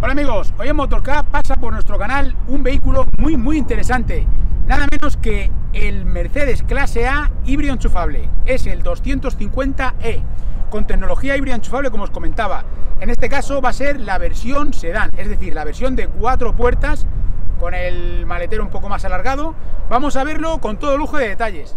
Hola amigos, hoy en Motorca pasa por nuestro canal un vehículo muy muy interesante, nada menos que el Mercedes Clase A híbrido enchufable, es el 250e, con tecnología híbrido enchufable como os comentaba, en este caso va a ser la versión sedán, es decir, la versión de cuatro puertas, con el maletero un poco más alargado, vamos a verlo con todo lujo de detalles.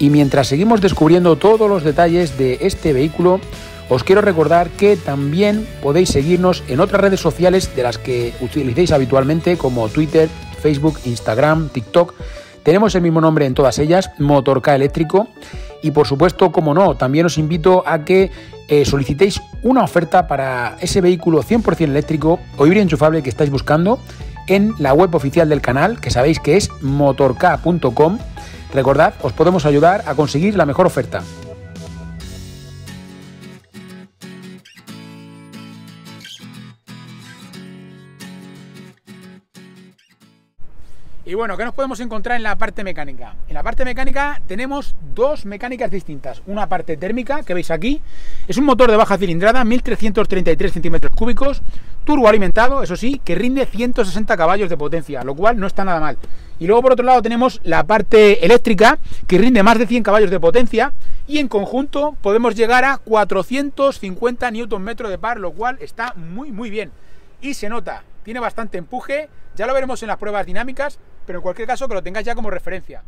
Y mientras seguimos descubriendo todos los detalles de este vehículo, os quiero recordar que también podéis seguirnos en otras redes sociales de las que utilicéis habitualmente, como Twitter, Facebook, Instagram, TikTok. Tenemos el mismo nombre en todas ellas, Motorca Eléctrico. Y por supuesto, como no, también os invito a que eh, solicitéis una oferta para ese vehículo 100% eléctrico o híbrido enchufable que estáis buscando en la web oficial del canal, que sabéis que es motorca.com Recordad, os podemos ayudar a conseguir la mejor oferta. Y bueno, ¿qué nos podemos encontrar en la parte mecánica? En la parte mecánica tenemos dos mecánicas distintas. Una parte térmica, que veis aquí, es un motor de baja cilindrada, 1333 centímetros cúbicos, turboalimentado, eso sí, que rinde 160 caballos de potencia, lo cual no está nada mal. Y luego por otro lado tenemos la parte eléctrica que rinde más de 100 caballos de potencia y en conjunto podemos llegar a 450 Nm de par, lo cual está muy muy bien. Y se nota, tiene bastante empuje, ya lo veremos en las pruebas dinámicas, pero en cualquier caso que lo tengáis ya como referencia.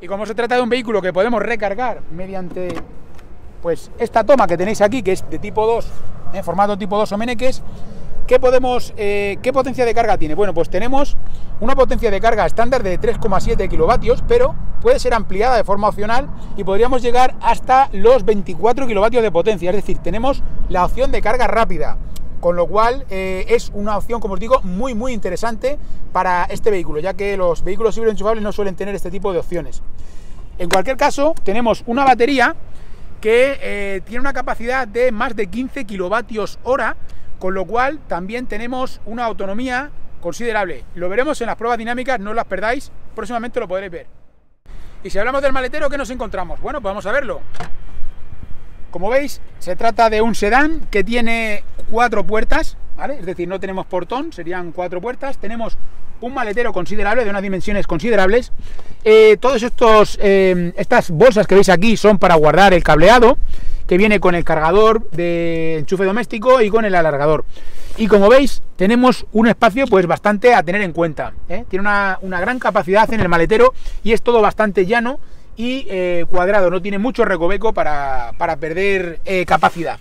Y como se trata de un vehículo que podemos recargar mediante pues esta toma que tenéis aquí, que es de tipo 2, en formato tipo 2 o meneques, ¿Qué, podemos, eh, ¿Qué potencia de carga tiene? Bueno, pues tenemos una potencia de carga estándar de 3,7 kilovatios, pero puede ser ampliada de forma opcional y podríamos llegar hasta los 24 kilovatios de potencia. Es decir, tenemos la opción de carga rápida, con lo cual eh, es una opción, como os digo, muy muy interesante para este vehículo, ya que los vehículos híbridos enchufables no suelen tener este tipo de opciones. En cualquier caso, tenemos una batería que eh, tiene una capacidad de más de 15 kilovatios hora con lo cual también tenemos una autonomía considerable. Lo veremos en las pruebas dinámicas, no las perdáis, próximamente lo podréis ver. Y si hablamos del maletero, ¿qué nos encontramos? Bueno, pues vamos a verlo. Como veis, se trata de un sedán que tiene cuatro puertas, ¿vale? Es decir, no tenemos portón, serían cuatro puertas. Tenemos un maletero considerable, de unas dimensiones considerables. Eh, estos eh, estas bolsas que veis aquí son para guardar el cableado viene con el cargador de enchufe doméstico y con el alargador. Y como veis, tenemos un espacio pues bastante a tener en cuenta. ¿eh? Tiene una, gran capacidad en el maletero y es todo bastante llano y eh, cuadrado, no tiene mucho recoveco para, para perder eh, capacidad.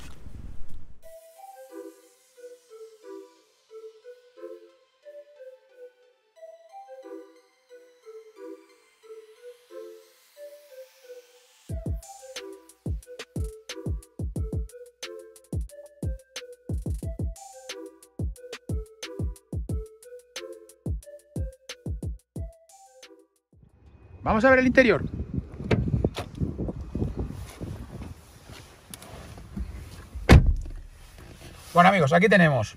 Vamos a ver el interior. Bueno amigos, aquí tenemos.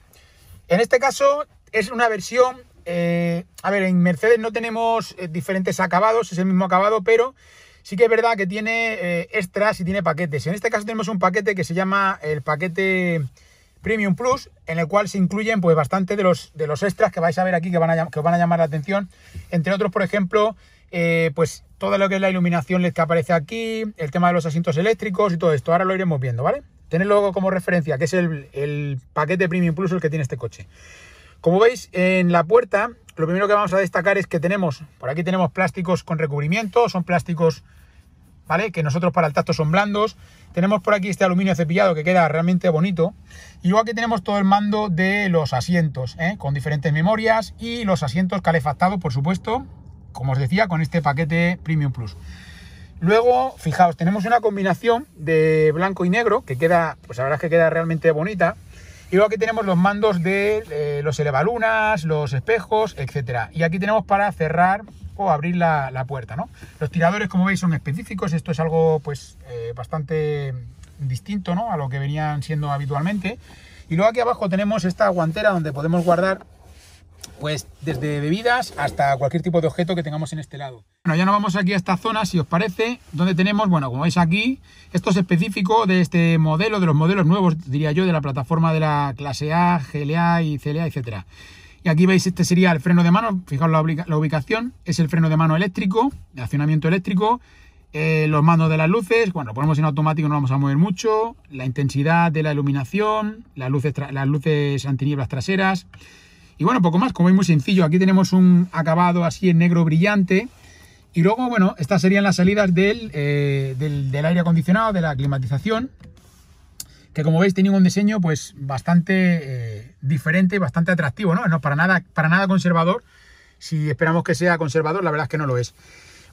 En este caso es una versión... Eh, a ver, en Mercedes no tenemos eh, diferentes acabados, es el mismo acabado, pero sí que es verdad que tiene eh, extras y tiene paquetes. En este caso tenemos un paquete que se llama el paquete Premium Plus, en el cual se incluyen pues bastante de los, de los extras que vais a ver aquí que, van a, que van a llamar la atención. Entre otros, por ejemplo, eh, pues todo lo que es la iluminación que aparece aquí, el tema de los asientos eléctricos y todo esto. Ahora lo iremos viendo, ¿vale? luego como referencia, que es el, el paquete Premium Plus el que tiene este coche. Como veis, en la puerta lo primero que vamos a destacar es que tenemos, por aquí tenemos plásticos con recubrimiento, son plásticos, ¿vale? Que nosotros para el tacto son blandos. Tenemos por aquí este aluminio cepillado que queda realmente bonito. Y luego aquí tenemos todo el mando de los asientos, ¿eh? con diferentes memorias y los asientos calefactados, por supuesto, como os decía, con este paquete Premium Plus. Luego, fijaos, tenemos una combinación de blanco y negro que queda, pues la verdad es que queda realmente bonita. Y luego aquí tenemos los mandos de eh, los elevalunas, los espejos, etcétera. Y aquí tenemos para cerrar o abrir la, puerta, ¿no? Los tiradores, como veis, son específicos. Esto es algo, pues, eh, bastante distinto, ¿no? A lo que venían siendo habitualmente. Y luego aquí abajo tenemos esta guantera donde podemos guardar pues desde bebidas hasta cualquier tipo de objeto que tengamos en este lado. Bueno, ya nos vamos aquí a esta zona, si os parece, donde tenemos, bueno, como veis aquí, esto es específico de este modelo, de los modelos nuevos, diría yo, de la plataforma de la clase A, GLA y CLA, etcétera. Y aquí veis, este sería el freno de mano, fijaos la, ubicación, es el freno de mano eléctrico, de accionamiento eléctrico, eh, los mandos de las luces, bueno, lo ponemos en automático, no vamos a mover mucho, la intensidad de la iluminación, las luces, las luces antinieblas traseras, y bueno, poco más, como veis muy sencillo. Aquí tenemos un acabado así en negro brillante. Y luego, bueno, estas serían las salidas del, eh, aire acondicionado, de la climatización, que como veis tiene un diseño pues bastante eh, diferente, bastante atractivo, ¿no? No para nada, para nada conservador. Si esperamos que sea conservador, la verdad es que no lo es.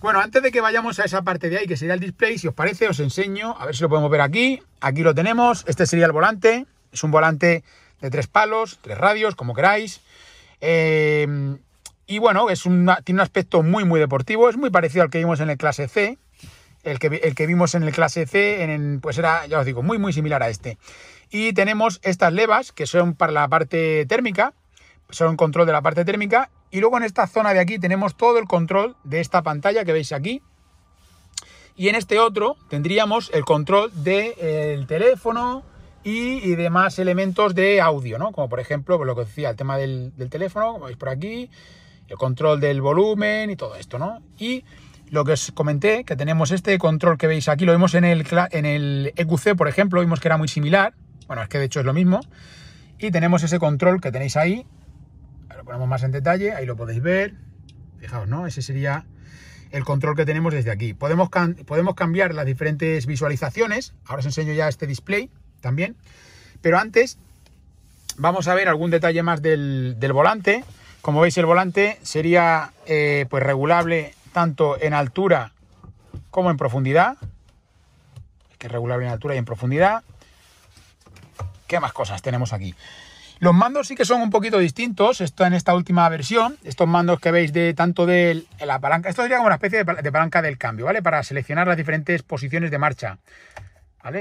Bueno, antes de que vayamos a esa parte de ahí, que sería el display, si os parece, os enseño, a ver si lo podemos ver aquí. Aquí lo tenemos, este sería el volante, es un volante de tres palos, tres radios, como queráis. Em, y bueno, es tiene un aspecto muy, muy deportivo. Es muy parecido al que vimos en el clase C. El que, el que vimos en el clase C, pues era, ya os digo, muy, muy similar a este. Y tenemos estas levas que son para la parte térmica, son control de la parte térmica. Y luego en esta zona de aquí tenemos todo el control de esta pantalla que veis aquí. Y en este otro tendríamos el control del teléfono, y, demás elementos de audio, ¿no? Como por ejemplo, pues, lo que decía, el tema del, teléfono, como veis por aquí, el control del volumen y todo esto, ¿no? Y lo que os comenté, que tenemos este control que veis aquí, lo vemos en el, en el EQC, por ejemplo, vimos que era muy similar, bueno, es que de hecho es lo mismo, y tenemos ese control que tenéis ahí, lo ponemos más en detalle, ahí lo podéis ver, fijaos, ¿no? Ese sería el control que tenemos desde aquí. Podemos, podemos cambiar las diferentes visualizaciones, ahora os enseño ya este display, también. Pero antes, vamos a ver algún detalle más del, volante. Como veis, el volante sería eh, pues regulable tanto en altura como en profundidad. que es regulable en altura y en profundidad. ¿Qué más cosas tenemos aquí? Los mandos sí que son un poquito distintos esto en esta última versión. Estos mandos que veis de tanto de la palanca, esto sería como una especie de palanca del cambio, ¿vale? Para seleccionar las diferentes posiciones de marcha.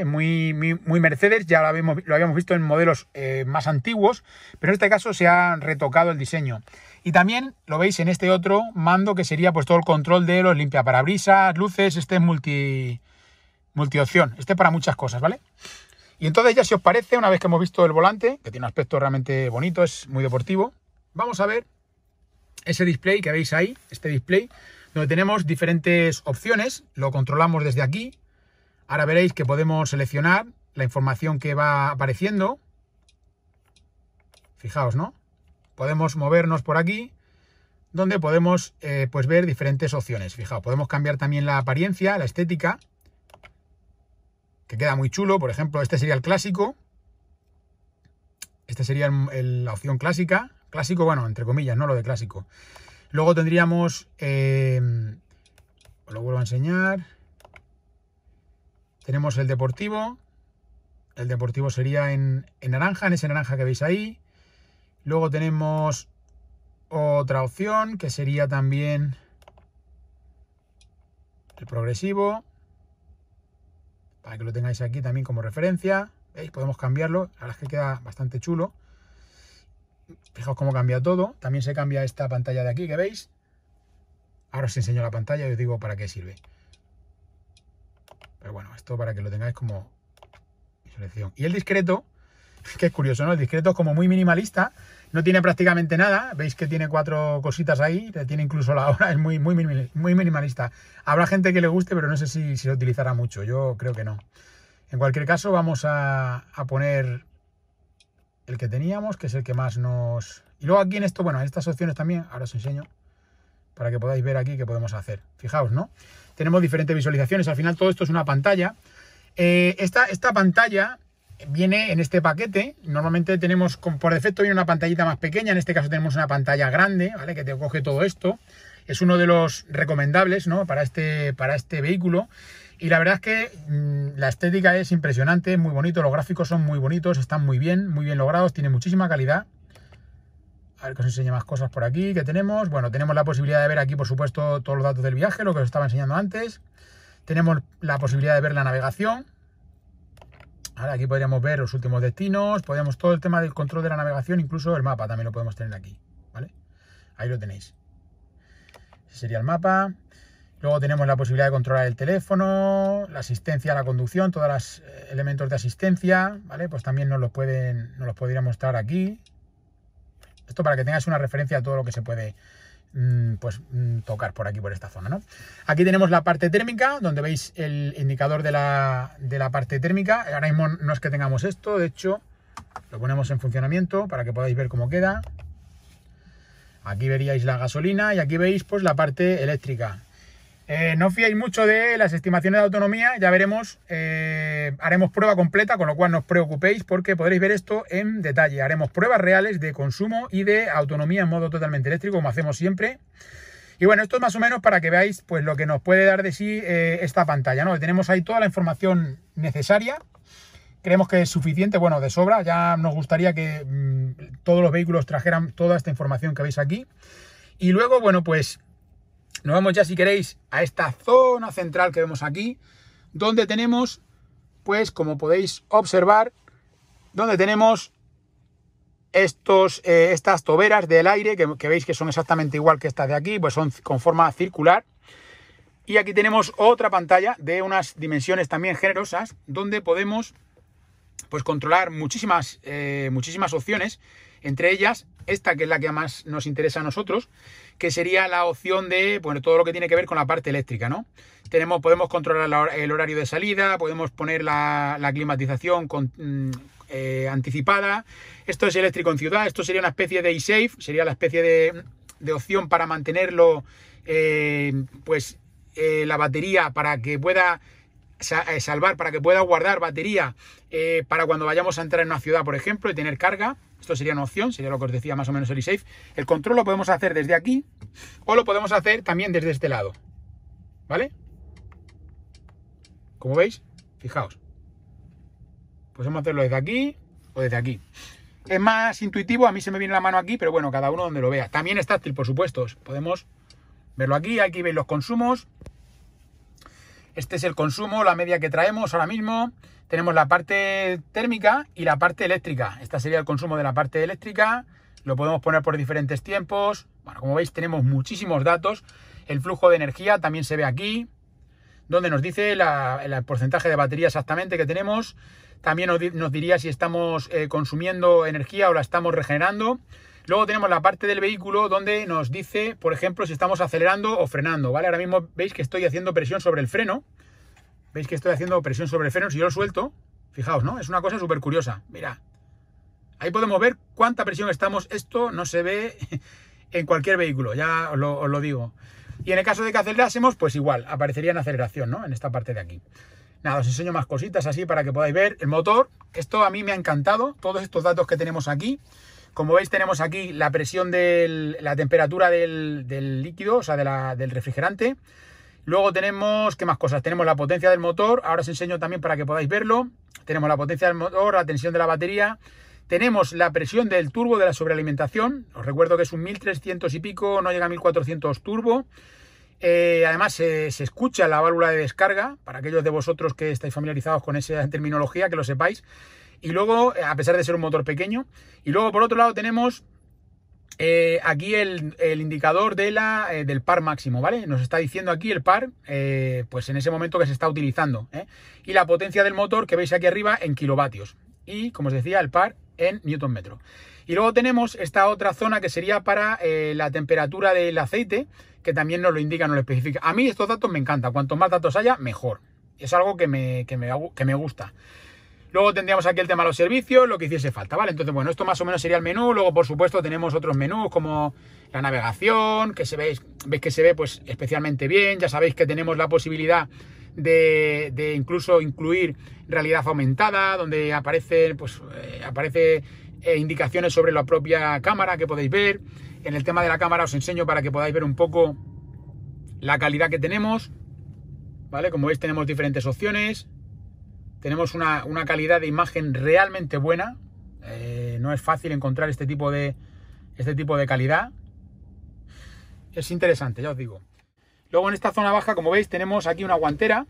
Muy, muy, Mercedes, ya lo habíamos, lo habíamos visto en modelos eh, más antiguos, pero en este caso se ha retocado el diseño. Y también lo veis en este otro mando que sería pues todo el control de los limpiaparabrisas, luces, este es multi, multi opción, este es para muchas cosas, ¿vale? Y entonces ya si os parece, una vez que hemos visto el volante, que tiene un aspecto realmente bonito, es muy deportivo, vamos a ver ese display que veis ahí, este display, donde tenemos diferentes opciones, lo controlamos desde aquí, Ahora veréis que podemos seleccionar la información que va apareciendo. Fijaos, ¿no? Podemos movernos por aquí, donde podemos eh, pues ver diferentes opciones. Fijaos, podemos cambiar también la apariencia, la estética, que queda muy chulo. Por ejemplo, este sería el clásico. Este sería la opción clásica. Clásico, bueno, entre comillas, no lo de clásico. Luego tendríamos... Eh, os lo vuelvo a enseñar tenemos el Deportivo. El Deportivo sería en, naranja, en ese naranja que veis ahí. Luego tenemos otra opción que sería también el progresivo. Para que lo tengáis aquí también como referencia. ¿Veis? Podemos cambiarlo. La verdad es que queda bastante chulo. Fijaos cómo cambia todo. También se cambia esta pantalla de aquí que veis. Ahora os enseño la pantalla y os digo para qué sirve bueno, esto para que lo tengáis como selección. Y el discreto, que es curioso, ¿no? El discreto es como muy minimalista, no tiene prácticamente nada. Veis que tiene cuatro cositas ahí, tiene incluso la hora, es muy, muy, muy minimalista. Habrá gente que le guste, pero no sé si, si lo utilizará mucho. Yo creo que no. En cualquier caso, vamos a, a, poner el que teníamos, que es el que más nos... Y luego aquí en esto, bueno, en estas opciones también, ahora os enseño para que podáis ver aquí qué podemos hacer. Fijaos, ¿no? Tenemos diferentes visualizaciones. Al final todo esto es una pantalla. Eh, esta, pantalla viene en este paquete. Normalmente tenemos, por defecto, una pantallita más pequeña. En este caso tenemos una pantalla grande, ¿vale? Que te coge todo esto. Es uno de los recomendables, ¿no? Para este, para este vehículo. Y la verdad es que mm, la estética es impresionante, muy bonito. Los gráficos son muy bonitos, están muy bien, muy bien logrados, tiene muchísima calidad. A ver que os enseñe más cosas por aquí que tenemos. Bueno, tenemos la posibilidad de ver aquí, por supuesto, todos los datos del viaje, lo que os estaba enseñando antes. Tenemos la posibilidad de ver la navegación. Ahora aquí podríamos ver los últimos destinos, podríamos todo el tema del control de la navegación, incluso el mapa también lo podemos tener aquí, ¿vale? Ahí lo tenéis. Ese sería el mapa. Luego tenemos la posibilidad de controlar el teléfono, la asistencia a la conducción, todos los eh, elementos de asistencia, ¿vale? Pues también nos los, pueden, nos los podría mostrar aquí. Esto para que tengáis una referencia a todo lo que se puede mm, pues mm, tocar por aquí, por esta zona, Aquí tenemos la parte térmica, donde veis el indicador de la, de la parte térmica. Ahora mismo no es que tengamos esto, de hecho, lo ponemos en funcionamiento para que podáis ver cómo queda. Aquí veríais la gasolina y aquí veis pues la parte eléctrica. Eh, no fiéis mucho de las estimaciones de autonomía, ya veremos, eh, haremos prueba completa, con lo cual no os preocupéis porque podréis ver esto en detalle. Haremos pruebas reales de consumo y de autonomía en modo totalmente eléctrico, como hacemos siempre. Y bueno, esto es más o menos para que veáis pues, lo que nos puede dar de sí eh, esta pantalla. ¿no? Tenemos ahí toda la información necesaria. Creemos que es suficiente, bueno, de sobra. Ya nos gustaría que mm, todos los vehículos trajeran toda esta información que veis aquí. Y luego, bueno, pues nos vamos ya, si queréis, a esta zona central que vemos aquí, donde tenemos, pues como podéis observar, donde tenemos estos, eh, estas toberas del aire, que, veis que son exactamente igual que estas de aquí, pues son con forma circular. Y aquí tenemos otra pantalla de unas dimensiones también generosas, donde podemos pues, controlar muchísimas, eh, muchísimas opciones, entre ellas esta que es la que más nos interesa a nosotros, que sería la opción de bueno, todo lo que tiene que ver con la parte eléctrica, ¿no? Tenemos, podemos controlar el horario de salida, podemos poner la, climatización mm, eh, anticipada. Esto es eléctrico en ciudad, esto sería una especie de e-safe, sería la especie de, opción para mantenerlo, eh, pues eh, la batería para que pueda salvar, para que pueda guardar batería para cuando vayamos a entrar en una ciudad, por ejemplo, y tener carga. Esto sería una opción, sería lo que os decía más o menos el safe El control lo podemos hacer desde aquí o lo podemos hacer también desde este lado. ¿Vale? Como veis, fijaos. Podemos pues hacerlo desde aquí o desde aquí. Es más intuitivo, a mí se me viene la mano aquí, pero bueno, cada uno donde lo vea. También está táctil, por supuesto. Podemos verlo aquí, aquí veis los consumos, este es el consumo, la media que traemos ahora mismo. Tenemos la parte térmica y la parte eléctrica. Esta sería el consumo de la parte eléctrica. Lo podemos poner por diferentes tiempos. como veis tenemos muchísimos datos. El flujo de energía también se ve aquí, donde nos dice el porcentaje de batería exactamente que tenemos. También nos, diría si estamos eh, consumiendo energía o la estamos regenerando. Luego tenemos la parte del vehículo donde nos dice, por ejemplo, si estamos acelerando o frenando, ¿vale? Ahora mismo veis que estoy haciendo presión sobre el freno. Veis que estoy haciendo presión sobre el freno. Si yo lo suelto, fijaos, ¿no? Es una cosa súper curiosa. Mira, ahí podemos ver cuánta presión estamos. Esto no se ve en cualquier vehículo, ya os lo, digo. Y en el caso de que acelerásemos, pues igual, aparecería en aceleración, ¿no? En esta parte de aquí. Nada, os enseño más cositas así para que podáis ver el motor. Esto a mí me ha encantado, todos estos datos que tenemos aquí. Como veis tenemos aquí la presión de la temperatura del, líquido, o sea, de la, del refrigerante. Luego tenemos, ¿qué más cosas? Tenemos la potencia del motor, ahora os enseño también para que podáis verlo. Tenemos la potencia del motor, la tensión de la batería. Tenemos la presión del turbo de la sobrealimentación. Os recuerdo que es un 1300 y pico, no llega a 1400 turbo. Eh, además, se escucha la válvula de descarga, para aquellos de vosotros que estáis familiarizados con esa terminología, que lo sepáis. Y luego, eh, a pesar de ser un motor pequeño. Y luego, por otro lado, tenemos eh, aquí el, indicador de la, eh, del par máximo, ¿vale? Nos está diciendo aquí el par, pues en ese momento que se está utilizando. Y la potencia del motor que veis aquí arriba en kilovatios. Y, como os decía, el par en newton metro. Y luego tenemos esta otra zona que sería para la temperatura del aceite, que también nos lo indica, nos lo especifica. A mí estos datos me encantan. Cuanto más datos haya, mejor. Es algo que me, que que me gusta. Luego tendríamos aquí el tema de los servicios, lo que hiciese falta, ¿vale? Entonces, bueno, esto más o menos sería el menú. Luego, por supuesto, tenemos otros menús como la navegación, que se veis, veis que se ve pues especialmente bien. Ya sabéis que tenemos la posibilidad de, incluso incluir realidad aumentada, donde aparecen, pues, eh, aparece eh, indicaciones sobre la propia cámara que podéis ver. En el tema de la cámara os enseño para que podáis ver un poco la calidad que tenemos. ¿Vale? Como veis tenemos diferentes opciones tenemos una, calidad de imagen realmente buena. Eh, no es fácil encontrar este tipo de, este tipo de calidad. Es interesante, ya os digo. Luego en esta zona baja, como veis, tenemos aquí una guantera.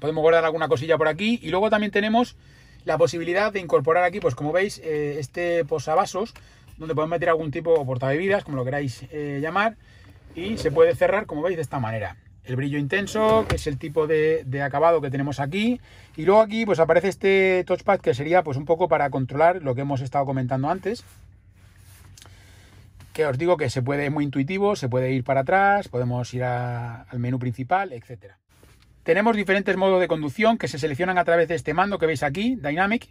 Podemos guardar alguna cosilla por aquí. Y luego también tenemos la posibilidad de incorporar aquí, pues como veis, eh, este posavasos, donde podemos meter algún tipo de portabebidas, como lo queráis eh, llamar. Y se puede cerrar, como veis, de esta manera el brillo intenso, que es el tipo de, acabado que tenemos aquí. Y luego aquí pues aparece este touchpad que sería pues un poco para controlar lo que hemos estado comentando antes. Que os digo que se puede, es muy intuitivo, se puede ir para atrás, podemos ir al menú principal, etc. Tenemos diferentes modos de conducción que se seleccionan a través de este mando que veis aquí, Dynamic.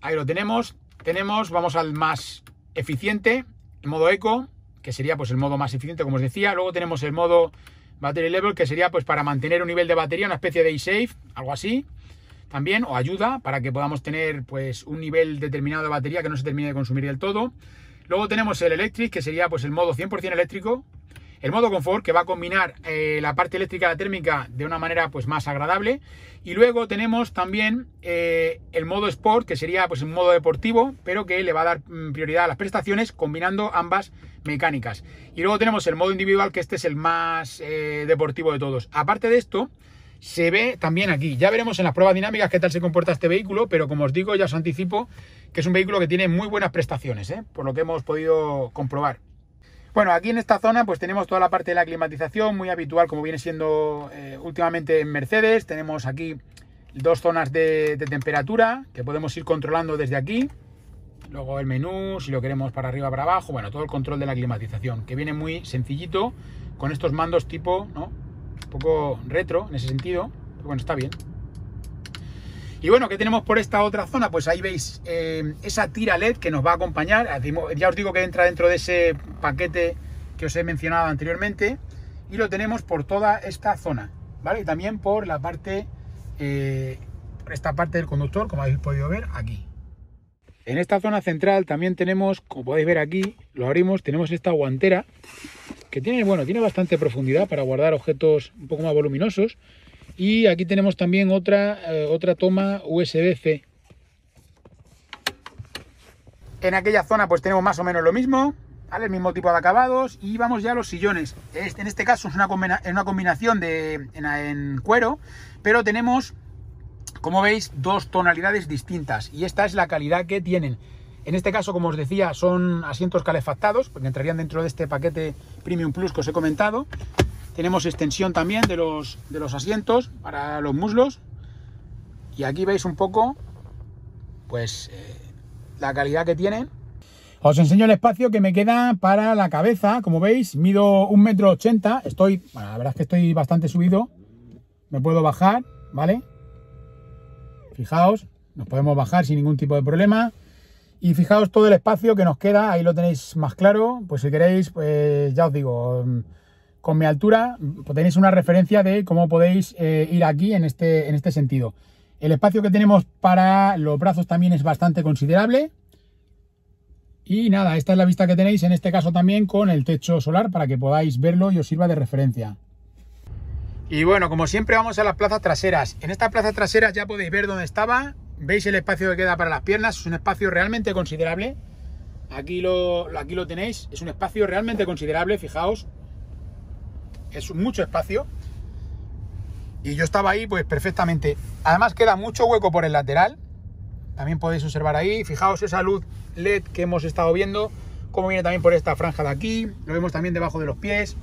Ahí lo tenemos. Tenemos, vamos al más eficiente, el modo eco, que sería pues el modo más eficiente, como os decía. Luego tenemos el modo Battery level, que sería pues para mantener un nivel de batería, una especie de e-safe, algo así. También, o ayuda para que podamos tener pues un nivel determinado de batería que no se termine de consumir del todo. Luego tenemos el electric, que sería pues el modo 100% eléctrico, el modo confort que va a combinar eh, la parte eléctrica y la térmica de una manera pues más agradable. Y luego tenemos también eh, el modo sport que sería pues un modo deportivo pero que le va a dar mm, prioridad a las prestaciones combinando ambas mecánicas. Y luego tenemos el modo individual que este es el más eh, deportivo de todos. Aparte de esto se ve también aquí. Ya veremos en las pruebas dinámicas qué tal se comporta este vehículo, pero como os digo, ya os anticipo que es un vehículo que tiene muy buenas prestaciones, por lo que hemos podido comprobar. Bueno, aquí en esta zona pues tenemos toda la parte de la climatización muy habitual como viene siendo eh, últimamente en Mercedes. Tenemos aquí dos zonas de, temperatura que podemos ir controlando desde aquí. Luego el menú, si lo queremos para arriba, para abajo. Bueno, todo el control de la climatización que viene muy sencillito con estos mandos tipo, ¿no? Un poco retro en ese sentido. Pero bueno, está bien. Y bueno, ¿qué tenemos por esta otra zona? Pues ahí veis eh, esa tira LED que nos va a acompañar. Ah, ya os digo que entra dentro de ese paquete que os he mencionado anteriormente. Y lo tenemos por toda esta zona, ¿vale? Y también por la parte, eh, esta parte del conductor, como habéis podido ver aquí. En esta zona central también tenemos, como podéis ver aquí, lo abrimos, tenemos esta guantera que tiene, bueno, tiene bastante profundidad para guardar objetos un poco más voluminosos y aquí tenemos también otra, eh, otra toma USB-C. En aquella zona pues tenemos más o menos lo mismo, el mismo tipo de acabados y vamos ya a los sillones. Este, en este caso es una, una combinación de, en cuero, pero tenemos, como veis, dos tonalidades distintas y esta es la calidad que tienen. En este caso, como os decía, son asientos calefactados, porque entrarían dentro de este paquete Premium Plus que os he comentado. Tenemos extensión también de los, de los asientos para los muslos. Y aquí veis un poco, pues, eh, la calidad que tienen. Os enseño el espacio que me queda para la cabeza. Como veis, mido 1,80m. Estoy, la verdad es que estoy bastante subido. Me puedo bajar, ¿vale? Fijaos, nos podemos bajar sin ningún tipo de problema. Y fijaos todo el espacio que nos queda, ahí lo tenéis más claro. Pues si queréis, pues ya os digo, mm, con mi altura, pues tenéis una referencia de cómo podéis eh, ir aquí en este, en este sentido. El espacio que tenemos para los brazos también es bastante considerable. Y nada, esta es la vista que tenéis en este caso también con el techo solar para que podáis verlo y os sirva de referencia. Y bueno, como siempre vamos a las plazas traseras. En esta plaza traseras ya podéis ver dónde estaba. Veis el espacio que queda para las piernas. Es un espacio realmente considerable. Aquí lo, aquí lo tenéis. Es un espacio realmente considerable, fijaos es mucho espacio. Y yo estaba ahí pues perfectamente. Además queda mucho hueco por el lateral. También podéis observar ahí. Fijaos esa luz LED que hemos estado viendo. Como viene también por esta franja de aquí. Lo vemos también debajo de los pies.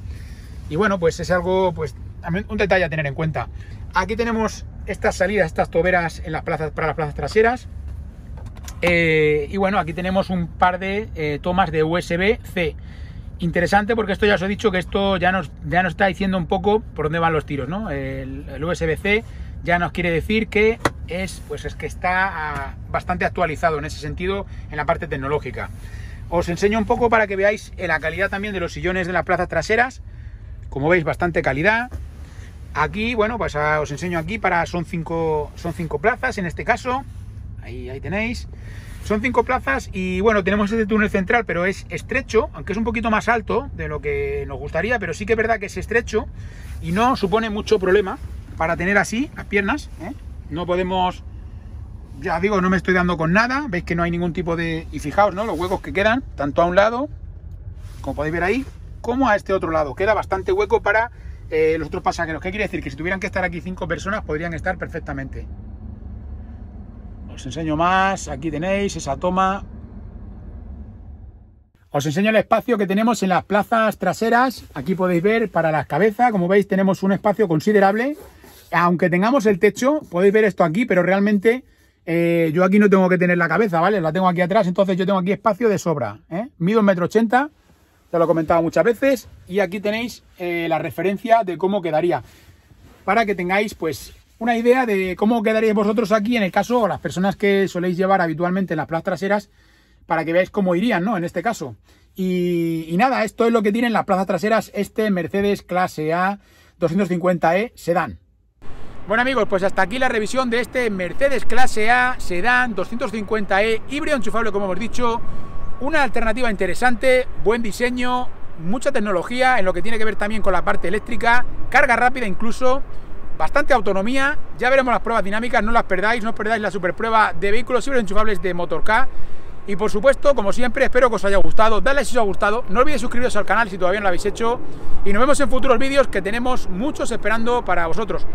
Y bueno, pues es algo, pues un detalle a tener en cuenta. Aquí tenemos estas salidas, estas toberas en las plazas, para las plazas traseras. Eh, y bueno, aquí tenemos un par de eh, tomas de USB-C. Interesante porque esto ya os he dicho que esto ya nos, ya nos está diciendo un poco por dónde van los tiros, ¿no? El, USBC USB-C ya nos quiere decir que es, pues es que está ah, bastante actualizado en ese sentido en la parte tecnológica. Os enseño un poco para que veáis eh, la calidad también de los sillones de las plazas traseras. Como veis, bastante calidad. Aquí, bueno, pues ah, os enseño aquí para son cinco, son cinco plazas en este caso. Ahí, ahí tenéis. Son cinco plazas y bueno, tenemos este túnel central, pero es estrecho, aunque es un poquito más alto de lo que nos gustaría, pero sí que es verdad que es estrecho y no supone mucho problema para tener así las piernas. ¿eh? No podemos, ya digo, no me estoy dando con nada, veis que no hay ningún tipo de... Y fijaos, ¿no? Los huecos que quedan, tanto a un lado, como podéis ver ahí, como a este otro lado. Queda bastante hueco para eh, los otros pasajeros. ¿Qué quiere decir? Que si tuvieran que estar aquí cinco personas, podrían estar perfectamente. Os enseño más, aquí tenéis esa toma. Os enseño el espacio que tenemos en las plazas traseras. Aquí podéis ver para las cabezas, como veis tenemos un espacio considerable. Aunque tengamos el techo, podéis ver esto aquí, pero realmente eh, yo aquí no tengo que tener la cabeza, ¿vale? La tengo aquí atrás, entonces yo tengo aquí espacio de sobra. ¿eh? Mido metro ochenta, ya lo he comentado muchas veces, y aquí tenéis eh, la referencia de cómo quedaría. Para que tengáis, pues, una idea de cómo quedaríais vosotros aquí en el caso, o las personas que soléis llevar habitualmente en las plazas traseras, para que veáis cómo irían, ¿no? En este caso. Y, nada, esto es lo que tienen las plazas traseras este Mercedes Clase A 250E Sedan. Bueno amigos, pues hasta aquí la revisión de este Mercedes Clase A Sedan 250E híbrido enchufable, como hemos dicho. Una alternativa interesante, buen diseño, mucha tecnología en lo que tiene que ver también con la parte eléctrica, carga rápida incluso bastante autonomía. Ya veremos las pruebas dinámicas, no las perdáis, no os perdáis la super prueba de vehículos híbridos enchufables de MotorK. Y por supuesto, como siempre, espero que os haya gustado. Dale si os ha gustado. No olvidéis suscribiros al canal si todavía no lo habéis hecho. Y nos vemos en futuros vídeos que tenemos muchos esperando para vosotros.